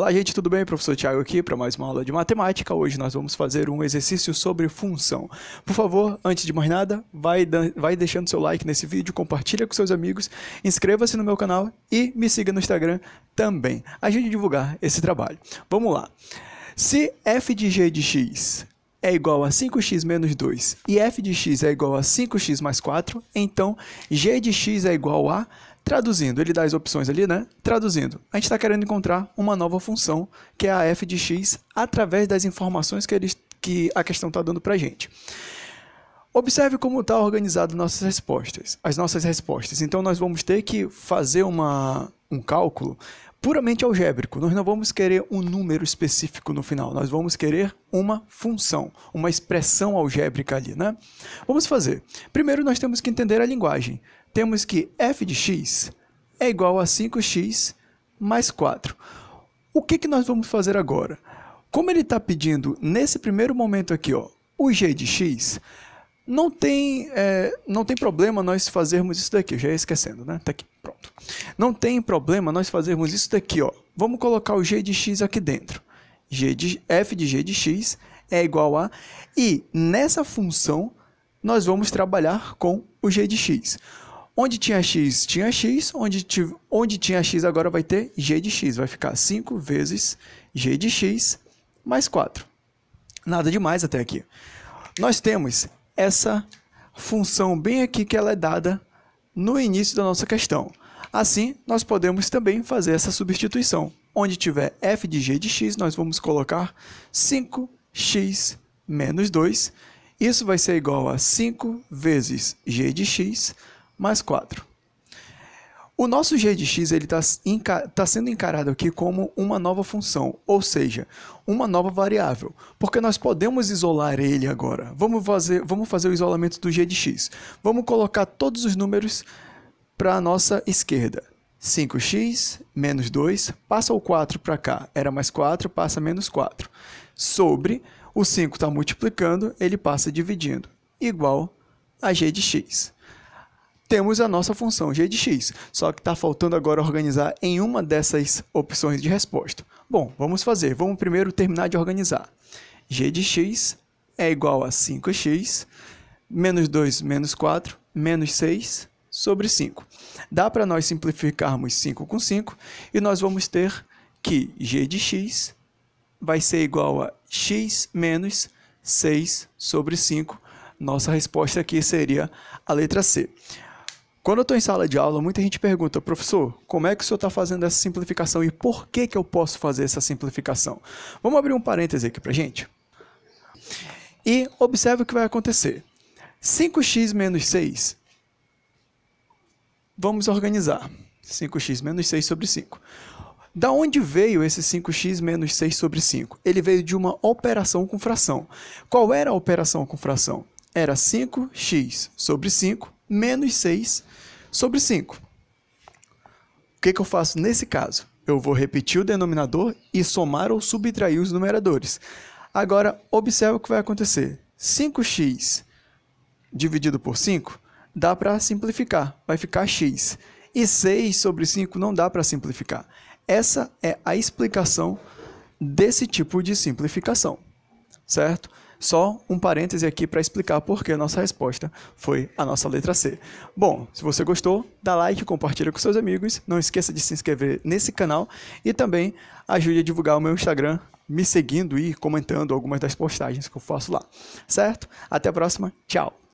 Olá, gente, tudo bem? Professor Tiago aqui para mais uma aula de matemática. Hoje nós vamos fazer um exercício sobre função. Por favor, antes de mais nada, vai, vai deixando seu like nesse vídeo, compartilha com seus amigos, inscreva-se no meu canal e me siga no Instagram também. Ajude a divulgar esse trabalho. Vamos lá. Se f de g de x é igual a 5x menos 2 e f de x é igual a 5x mais 4, então g de x é igual a, traduzindo, ele dá as opções ali, né? Traduzindo, a gente está querendo encontrar uma nova função, que é a f de x, através das informações que, ele, que a questão está dando para a gente. Observe como está organizado nossas respostas, as nossas respostas. Então, nós vamos ter que fazer uma, um cálculo puramente algébrico. Nós não vamos querer um número específico no final, nós vamos querer uma função, uma expressão algébrica ali, né? Vamos fazer. Primeiro nós temos que entender a linguagem. Temos que f de x é igual a 5x mais 4. O que, que nós vamos fazer agora? Como ele está pedindo nesse primeiro momento aqui, ó, o g de x, não tem, é, não tem problema nós fazermos isso daqui, já ia esquecendo, né? Tá aqui. Não tem problema nós fazermos isso daqui, ó. Vamos colocar o g de x aqui dentro. G de, f de g de x é igual a... E nessa função, nós vamos trabalhar com o g de x. Onde tinha x, tinha x. Onde, tive, onde tinha x, agora vai ter g de x. Vai ficar 5 vezes g de x mais 4. Nada demais até aqui. Nós temos essa função bem aqui que ela é dada no início da nossa questão. Assim, nós podemos também fazer essa substituição. Onde tiver f de g de x, nós vamos colocar 5x menos 2. Isso vai ser igual a 5 vezes g de x mais 4. O nosso g de x está tá sendo encarado aqui como uma nova função, ou seja, uma nova variável, porque nós podemos isolar ele agora. Vamos fazer, vamos fazer o isolamento do g de x. Vamos colocar todos os números para a nossa esquerda. 5x menos 2, passa o 4 para cá, era mais 4, passa menos 4. Sobre, o 5 está multiplicando, ele passa dividindo, igual a g de x temos a nossa função g de x, só que está faltando agora organizar em uma dessas opções de resposta. Bom, vamos fazer, vamos primeiro terminar de organizar. g de x é igual a 5x, menos 2 menos 4, menos 6 sobre 5. Dá para nós simplificarmos 5 com 5 e nós vamos ter que g de x vai ser igual a x menos 6 sobre 5. Nossa resposta aqui seria a letra C. Quando eu estou em sala de aula, muita gente pergunta, professor, como é que o senhor está fazendo essa simplificação e por que, que eu posso fazer essa simplificação? Vamos abrir um parêntese aqui para a gente. E observe o que vai acontecer. 5x menos 6, vamos organizar. 5x menos 6 sobre 5. Da onde veio esse 5x menos 6 sobre 5? Ele veio de uma operação com fração. Qual era a operação com fração? Era 5x sobre 5 menos 6 sobre 5. O que, que eu faço nesse caso? Eu vou repetir o denominador e somar ou subtrair os numeradores. Agora, observe o que vai acontecer. 5x dividido por 5 dá para simplificar, vai ficar x. E 6 sobre 5 não dá para simplificar. Essa é a explicação desse tipo de simplificação, certo? Só um parêntese aqui para explicar por que a nossa resposta foi a nossa letra C. Bom, se você gostou, dá like, compartilha com seus amigos, não esqueça de se inscrever nesse canal e também ajude a divulgar o meu Instagram me seguindo e comentando algumas das postagens que eu faço lá. Certo? Até a próxima. Tchau.